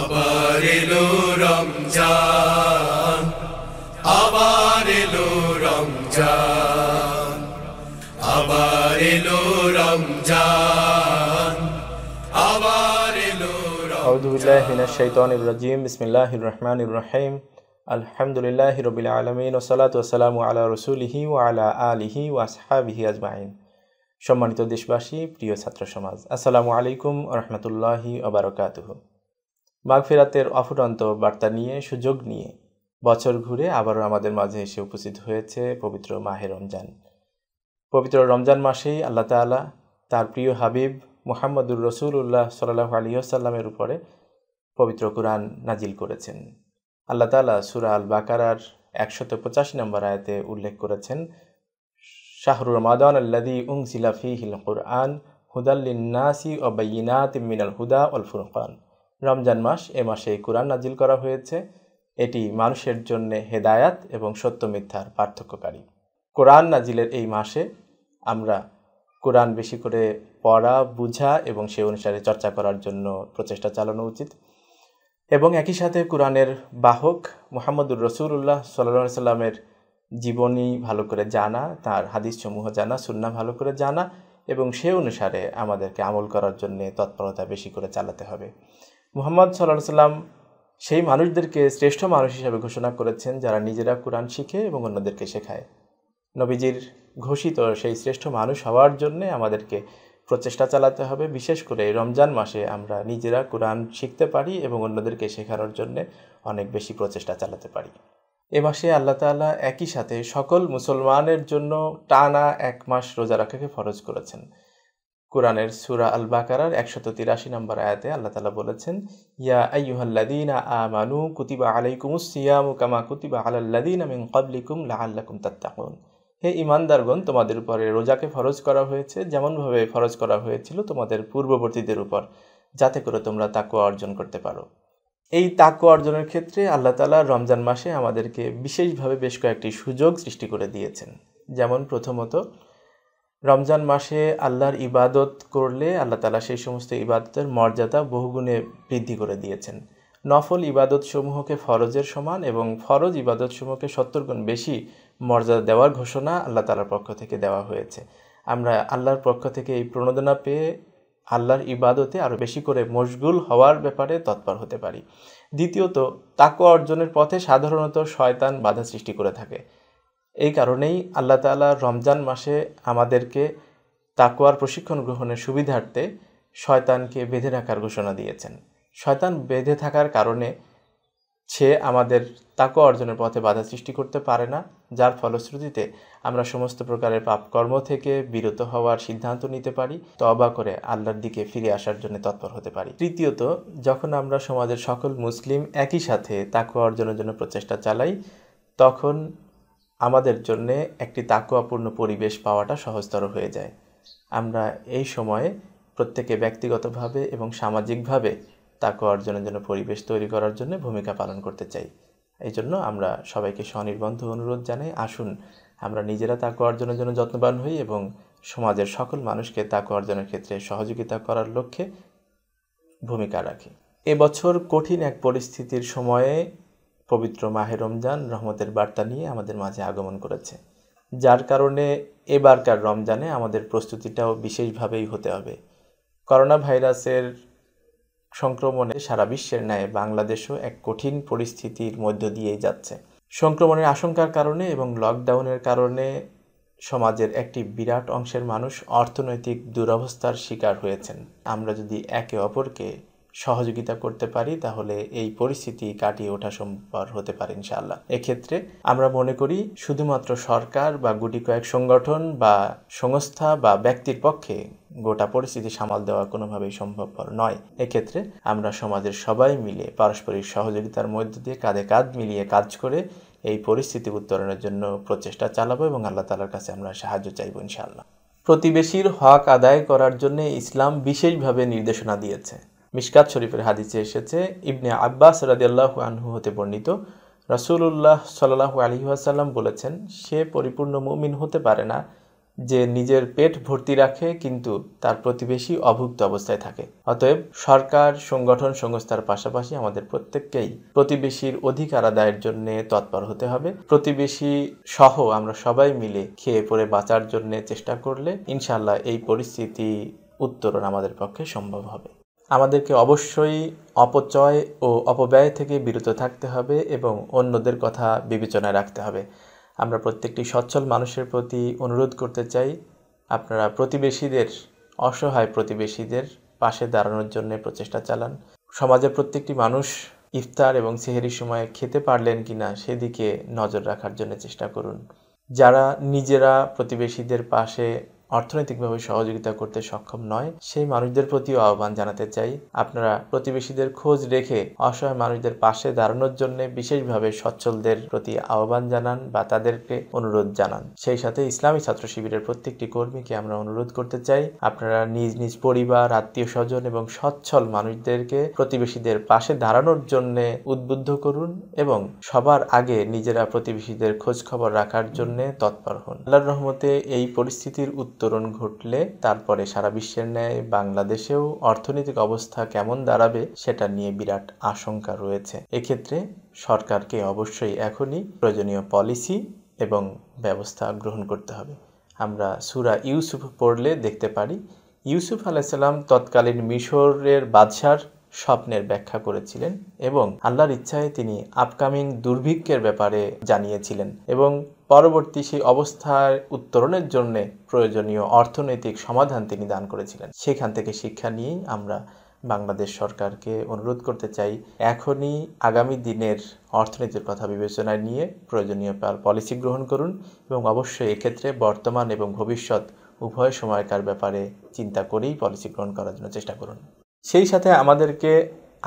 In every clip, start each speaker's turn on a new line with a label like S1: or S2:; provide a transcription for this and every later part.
S1: আবার এলো রমজান আবার এলো রমজান আবার এলো রমজান
S2: আবার এলো
S1: أعوذ بالله من الشيطان সম্মানিত দেশবাসী প্রিয় ছাত্র সমাজ আসসালামু আলাইকুম রহমতুল্লাহি আবরকাতহ ফেরাতের অফুরন্ত বার্তা নিয়ে সুযোগ নিয়ে বছর ঘুরে আবারও আমাদের মাঝে এসে উপস্থিত হয়েছে পবিত্র মাহে রমজান পবিত্র রমজান মাসেই আল্লাহ তালা তার প্রিয় হাবিব মোহাম্মদুর উল্লাহ সাল্লাহ আসাল্লামের উপরে পবিত্র কোরআন নাজিল করেছেন আল্লাহ তালা সুরা আল বাকারার একশত পঁচাশি নম্বর আয়তে উল্লেখ করেছেন শাহরুর মাদান আল্লাদি উং সিলাফি হিল কুরআন হুদাল্লিন নাসি বাইনাত মিনাল হুদা অল ফুরকান রমজান মাস এ মাসে কোরআন নাজিল করা হয়েছে এটি মানুষের জন্য হেদায়াত এবং সত্য মিথ্যার পার্থক্যকারী কোরআন নাজিলের এই মাসে আমরা কোরআন বেশি করে পড়া বুঝা এবং সে অনুসারে চর্চা করার জন্য প্রচেষ্টা চালানো উচিত এবং একই সাথে কোরআনের বাহক মোহাম্মদুর রসুল্লাহ সাল্লা সাল্লামের জীবনী ভালো করে জানা তার হাদিসসমূহ জানা সুন্না ভালো করে জানা এবং সে অনুসারে আমাদেরকে আমল করার জন্য তৎপরতা বেশি করে চালাতে হবে মোহাম্মদ সাল্লাহ সাল্লাম সেই মানুষদেরকে শ্রেষ্ঠ মানুষ হিসাবে ঘোষণা করেছেন যারা নিজেরা কোরআন শিখে এবং অন্যদেরকে শেখায় নবীজির ঘোষিত সেই শ্রেষ্ঠ মানুষ হওয়ার জন্যে আমাদেরকে প্রচেষ্টা চালাতে হবে বিশেষ করে রমজান মাসে আমরা নিজেরা কোরআন শিখতে পারি এবং অন্যদেরকে শেখানোর জন্যে অনেক বেশি প্রচেষ্টা চালাতে পারি এ মাসে আল্লাহ তালা একই সাথে সকল মুসলমানের জন্য টানা এক মাস রোজা রাখাকে ফরজ করেছেন কোরআনের সুরা আল বাকারার একশত তিরাশি নম্বর আয়াতে আল্লাহ তালা বলেছেন ইয়া আইয়ুহাল্লাদিনা আমানু কুতিবা আলাইকুম সিয়াম কামা কুতিবা আলাল্লাদিন মিন কাবলিকুম লাআল্লাকুম তাত্তাকুন হে ইমানদারগণ তোমাদের উপরে রোজাকে ফরজ করা হয়েছে যেমনভাবে ফরজ করা হয়েছিল তোমাদের পূর্ববর্তীদের উপর যাতে করে তোমরা তাকুয়া অর্জন করতে পারো এই তাকুয়া অর্জনের ক্ষেত্রে আল্লাহ তালা রমজান মাসে আমাদেরকে বিশেষভাবে বেশ কয়েকটি সুযোগ সৃষ্টি করে দিয়েছেন যেমন প্রথমত রমজান মাসে আল্লাহর ইবাদত করলে আল্লাহ তালা সেই সমস্ত ইবাদতের মর্যাদা বহুগুণে বৃদ্ধি করে দিয়েছেন নফল ইবাদতসমূহকে ফরজের সমান এবং ফরজ ইবাদতসমূহকে সত্তর গুণ বেশি মর্যাদা দেওয়ার ঘোষণা আল্লাহ তালার পক্ষ থেকে দেওয়া হয়েছে আমরা আল্লাহর পক্ষ থেকে এই প্রণোদনা পেয়ে আল্লাহর ইবাদতে আরও বেশি করে মশগুল হওয়ার ব্যাপারে তৎপর হতে পারি দ্বিতীয়ত তাকু অর্জনের পথে সাধারণত শয়তান বাধা সৃষ্টি করে থাকে এই কারণেই আল্লাহ তালা রমজান মাসে আমাদেরকে তাকুয়ার প্রশিক্ষণ গ্রহণের সুবিধার্থে শয়তানকে বেঁধে রাখার ঘোষণা দিয়েছেন শয়তান বেঁধে থাকার কারণে সে আমাদের তাকু অর্জনের পথে বাধা সৃষ্টি করতে পারে না যার ফলশ্রুতিতে আমরা সমস্ত প্রকারের পাপকর্ম থেকে বিরত হওয়ার সিদ্ধান্ত নিতে পারি তবা করে আল্লাহর দিকে ফিরে আসার জন্য তৎপর হতে পারি তৃতীয়ত যখন আমরা সমাজের সকল মুসলিম একই সাথে তাকু অর্জনের জন্য প্রচেষ্টা চালাই তখন আমাদের জন্য একটি তাকুয়াপূর্ণ পরিবেশ পাওয়াটা সহজতর হয়ে যায় আমরা এই সময়ে প্রত্যেকে ব্যক্তিগতভাবে এবং সামাজিকভাবে তাকুয়া অর্জনের জন্য পরিবেশ তৈরি করার জন্য ভূমিকা পালন করতে চাই এই জন্য আমরা সবাইকে স্বনির্বন্ধ অনুরোধ জানাই আসুন আমরা নিজেরা তাকুয়া অর্জনের জন্য যত্নবান হই এবং সমাজের সকল মানুষকে তাকুয়া অর্জনের ক্ষেত্রে সহযোগিতা করার লক্ষ্যে ভূমিকা রাখি এবছর কঠিন এক পরিস্থিতির সময়ে পবিত্র মাহে রমজান রহমতের বার্তা নিয়ে আমাদের মাঝে আগমন করেছে যার কারণে এবারকার রমজানে আমাদের প্রস্তুতিটাও বিশেষভাবেই হতে হবে করোনা ভাইরাসের সংক্রমণে সারা বিশ্বের ন্যায় বাংলাদেশও এক কঠিন পরিস্থিতির মধ্য দিয়েই যাচ্ছে সংক্রমণের আশঙ্কার কারণে এবং লকডাউনের কারণে সমাজের একটি বিরাট অংশের মানুষ অর্থনৈতিক দুরবস্থার শিকার হয়েছেন আমরা যদি একে অপরকে সহযোগিতা করতে পারি তাহলে এই পরিস্থিতি কাটিয়ে ওঠা সম্ভব হতে পারে ইনশাআল্লাহ এক্ষেত্রে আমরা মনে করি শুধুমাত্র সরকার বা গুটি কয়েক সংগঠন বা সংস্থা বা ব্যক্তির পক্ষে গোটা পরিস্থিতি সামাল দেওয়া কোনোভাবেই সম্ভবপর নয় এক্ষেত্রে আমরা সমাজের সবাই মিলে পারস্পরিক সহযোগিতার মধ্য দিয়ে কাঁধে কাঁধ মিলিয়ে কাজ করে এই পরিস্থিতি উত্তরণের জন্য প্রচেষ্টা চালাবো এবং আল্লাহ তালার কাছে আমরা সাহায্য চাইব ইনশাআল্লাহ প্রতিবেশীর হক আদায় করার জন্য ইসলাম বিশেষভাবে নির্দেশনা দিয়েছে মিশকাত শরীফের হাদিসে এসেছে ইবনে আব্বাস রাদিয়াল্লাহ আনহু হতে বর্ণিত রাসুলুল্লাহ সাল্লাহু আলহিহাসাল্লাম বলেছেন সে পরিপূর্ণ মুমিন হতে পারে না যে নিজের পেট ভর্তি রাখে কিন্তু তার প্রতিবেশী অভুক্ত অবস্থায় থাকে অতএব সরকার সংগঠন সংস্থার পাশাপাশি আমাদের প্রত্যেককেই প্রতিবেশীর অধিকার আদায়ের জন্য তৎপর হতে হবে প্রতিবেশী সহ আমরা সবাই মিলে খেয়ে পরে বাঁচার জন্য চেষ্টা করলে ইনশাল্লাহ এই পরিস্থিতি উত্তরণ আমাদের পক্ষে সম্ভব হবে আমাদেরকে অবশ্যই অপচয় ও অপব্যয় থেকে বিরত থাকতে হবে এবং অন্যদের কথা বিবেচনায় রাখতে হবে আমরা প্রত্যেকটি সচ্ছল মানুষের প্রতি অনুরোধ করতে চাই আপনারা প্রতিবেশীদের অসহায় প্রতিবেশীদের পাশে দাঁড়ানোর জন্য প্রচেষ্টা চালান সমাজের প্রত্যেকটি মানুষ ইফতার এবং সেহেরির সময় খেতে পারলেন কি না সেদিকে নজর রাখার জন্য চেষ্টা করুন যারা নিজেরা প্রতিবেশীদের পাশে অর্থনৈতিকভাবে সহযোগিতা করতে সক্ষম নয় সেই মানুষদের প্রতিও আহ্বান জানাতে চাই আপনারা প্রতিবেশীদের খোঁজ রেখে অসহায় মানুষদের পাশে দাঁড়ানোর জন্য বিশেষভাবে সচ্ছলদের প্রতি আহ্বান জানান বা তাদেরকে অনুরোধ জানান সেই সাথে ইসলামী ছাত্র শিবিরের প্রত্যেকটি কর্মীকে আমরা অনুরোধ করতে চাই আপনারা নিজ নিজ পরিবার আত্মীয় স্বজন এবং সচ্ছল মানুষদেরকে প্রতিবেশীদের পাশে দাঁড়ানোর জন্য উদ্বুদ্ধ করুন এবং সবার আগে নিজেরা প্রতিবেশীদের খোঁজ খবর রাখার জন্য তৎপর হন আল্লাহর রহমতে এই পরিস্থিতির উত্তরণ ঘটলে তারপরে সারা বিশ্বের ন্যায় বাংলাদেশেও অর্থনৈতিক অবস্থা কেমন দাঁড়াবে সেটা নিয়ে বিরাট আশঙ্কা রয়েছে এক্ষেত্রে সরকারকে অবশ্যই এখনই প্রয়োজনীয় পলিসি এবং ব্যবস্থা গ্রহণ করতে হবে আমরা সুরা ইউসুফ পড়লে দেখতে পারি ইউসুফ আলাইসাল্লাম তৎকালীন মিশরের বাদশার স্বপ্নের ব্যাখ্যা করেছিলেন এবং আল্লাহর ইচ্ছায় তিনি আপকামিং দুর্ভিক্ষের ব্যাপারে জানিয়েছিলেন এবং পরবর্তী সেই অবস্থার উত্তরণের জন্যে প্রয়োজনীয় অর্থনৈতিক সমাধান তিনি দান করেছিলেন সেখান থেকে শিক্ষা নিয়েই আমরা বাংলাদেশ সরকারকে অনুরোধ করতে চাই এখনই আগামী দিনের অর্থনীতির কথা বিবেচনায় নিয়ে প্রয়োজনীয় পলিসি গ্রহণ করুন এবং অবশ্যই এক্ষেত্রে বর্তমান এবং ভবিষ্যৎ উভয় সময়কার ব্যাপারে চিন্তা করেই পলিসি গ্রহণ করার জন্য চেষ্টা করুন সেই সাথে আমাদেরকে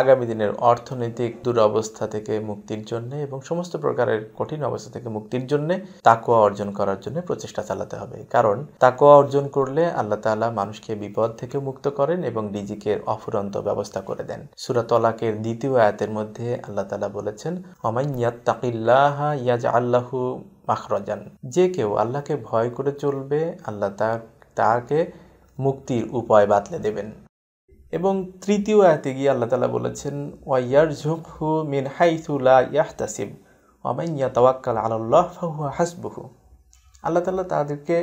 S1: আগামী দিনের অর্থনৈতিক দুরবস্থা থেকে মুক্তির জন্য এবং সমস্ত প্রকারের কঠিন অবস্থা থেকে মুক্তির জন্য তাকোয়া অর্জন করার জন্য প্রচেষ্টা চালাতে হবে কারণ তাকোয়া অর্জন করলে আল্লাহ তালা মানুষকে বিপদ থেকে মুক্ত করেন এবং নিজেকে অফুরন্ত ব্যবস্থা করে দেন সুরা তলাকের দ্বিতীয় আয়াতের মধ্যে আল্লাহ তালা বলেছেন অমাইয়াত তাকিল্লাহ ইয়াজ আল্লাহু মাখরজান যে কেউ আল্লাহকে ভয় করে চলবে আল্লাহ তাকে মুক্তির উপায় বাতলে দেবেন এবং তৃতীয় আয়াতে গিয়ে আল্লাহ তালা বলেছেন ওয়াইয়ার ঝুফু মিন ইয়াহ তাসিম ওয়ামাইয়া তাওয়াক্কাল আল্লাহ ফাহু হাসবুহু আল্লাহ তালা তাদেরকে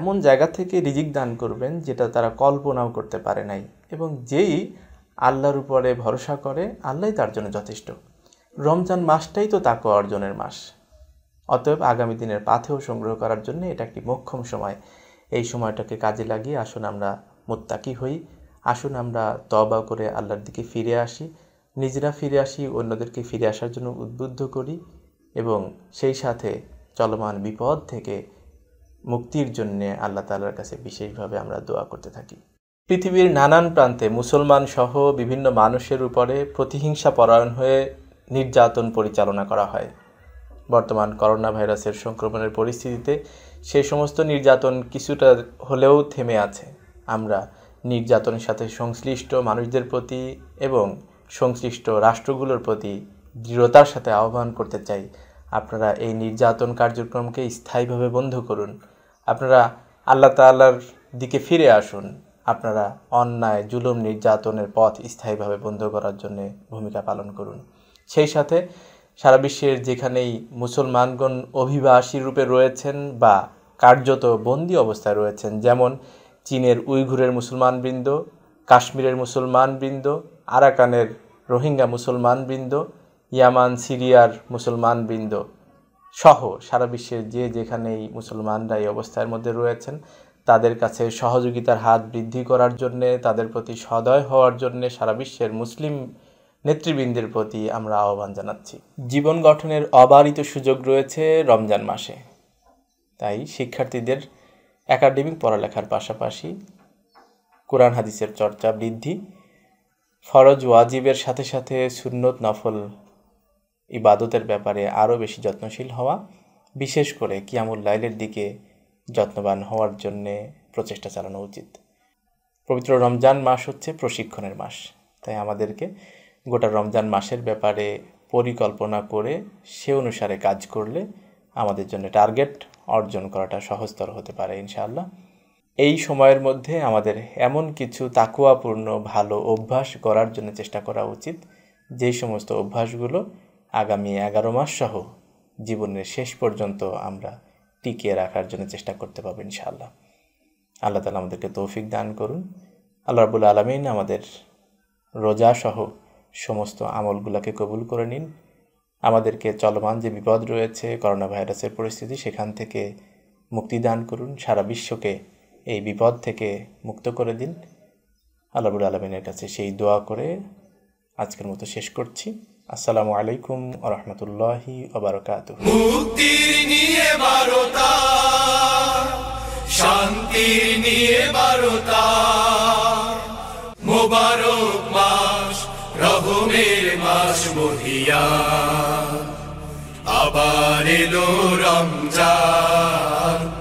S1: এমন জায়গা থেকে রিজিক দান করবেন যেটা তারা কল্পনাও করতে পারে নাই এবং যেই আল্লাহর উপরে ভরসা করে আল্লাহ তার জন্য যথেষ্ট রমজান মাসটাই তো তাকে অর্জনের মাস অতএব আগামী দিনের পাথেও সংগ্রহ করার জন্য এটা একটি মক্ষম সময় এই সময়টাকে কাজে লাগিয়ে আসুন আমরা মোত্তাকি হই আসুন আমরা তবা করে আল্লাহর দিকে ফিরে আসি নিজেরা ফিরে আসি অন্যদেরকে ফিরে আসার জন্য উদ্বুদ্ধ করি এবং সেই সাথে চলমান বিপদ থেকে মুক্তির জন্যে আল্লাহ তালার কাছে বিশেষভাবে আমরা দোয়া করতে থাকি পৃথিবীর নানান প্রান্তে মুসলমান সহ বিভিন্ন মানুষের উপরে প্রতিহিংসা পরায়ণ হয়ে নির্যাতন পরিচালনা করা হয় বর্তমান করোনা ভাইরাসের সংক্রমণের পরিস্থিতিতে সে সমস্ত নির্যাতন কিছুটা হলেও থেমে আছে আমরা নির্যাতনের সাথে সংশ্লিষ্ট মানুষদের প্রতি এবং সংশ্লিষ্ট রাষ্ট্রগুলোর প্রতি দৃঢ়তার সাথে আহ্বান করতে চাই আপনারা এই নির্যাতন কার্যক্রমকে স্থায়ীভাবে বন্ধ করুন আপনারা আল্লাহ তাল্লার দিকে ফিরে আসুন আপনারা অন্যায় জুলুম নির্যাতনের পথ স্থায়ীভাবে বন্ধ করার জন্য ভূমিকা পালন করুন সেই সাথে সারা বিশ্বের যেখানেই মুসলমানগণ অভিবাসী রূপে রয়েছেন বা কার্যত বন্দী অবস্থায় রয়েছেন যেমন চীনের উইঘুরের মুসলমানবৃন্দ কাশ্মীরের মুসলমানবৃন্দ আরাকানের রোহিঙ্গা মুসলমানবৃন্দ ইয়ামান সিরিয়ার মুসলমানবৃন্দ সহ সারা বিশ্বের যে যেখানেই মুসলমানরা এই অবস্থার মধ্যে রয়েছেন তাদের কাছে সহযোগিতার হাত বৃদ্ধি করার জন্যে তাদের প্রতি সদয় হওয়ার জন্যে সারা বিশ্বের মুসলিম নেতৃবৃন্দের প্রতি আমরা আহ্বান জানাচ্ছি জীবন গঠনের অবারিত সুযোগ রয়েছে রমজান মাসে তাই শিক্ষার্থীদের একাডেমিক পড়ালেখার পাশাপাশি কোরআন হাদিসের চর্চা বৃদ্ধি ফরজ ওয়াজিবের সাথে সাথে সুন্নত নফল ইবাদতের ব্যাপারে আরও বেশি যত্নশীল হওয়া বিশেষ করে কিয়ামুল লাইলের দিকে যত্নবান হওয়ার জন্যে প্রচেষ্টা চালানো উচিত পবিত্র রমজান মাস হচ্ছে প্রশিক্ষণের মাস তাই আমাদেরকে গোটা রমজান মাসের ব্যাপারে পরিকল্পনা করে সে অনুসারে কাজ করলে আমাদের জন্য টার্গেট অর্জন করাটা সহজতর হতে পারে ইনশাআল্লাহ এই সময়ের মধ্যে আমাদের এমন কিছু তাকুয়াপূর্ণ ভালো অভ্যাস করার জন্য চেষ্টা করা উচিত যে সমস্ত অভ্যাসগুলো আগামী এগারো মাস সহ জীবনের শেষ পর্যন্ত আমরা টিকিয়ে রাখার জন্য চেষ্টা করতে পারবো ইনশাআল্লাহ আল্লাহ তালা আমাদেরকে তৌফিক দান করুন আল্লাহ রাবুল আলমিন আমাদের রোজা সহ সমস্ত আমলগুলোকে কবুল করে নিন আমাদেরকে চলমান যে বিপদ রয়েছে করোনা ভাইরাসের পরিস্থিতি সেখান থেকে মুক্তি দান করুন সারা বিশ্বকে এই বিপদ থেকে মুক্ত করে দিন আল্লাবুল আলমিনের কাছে সেই দোয়া করে আজকের মতো শেষ করছি আসসালামু আলাইকুম রহমতুল্লাহি অবরকাত শান্তির নিয়ে বারতা মাস বহিয়া আবার এলো রমজান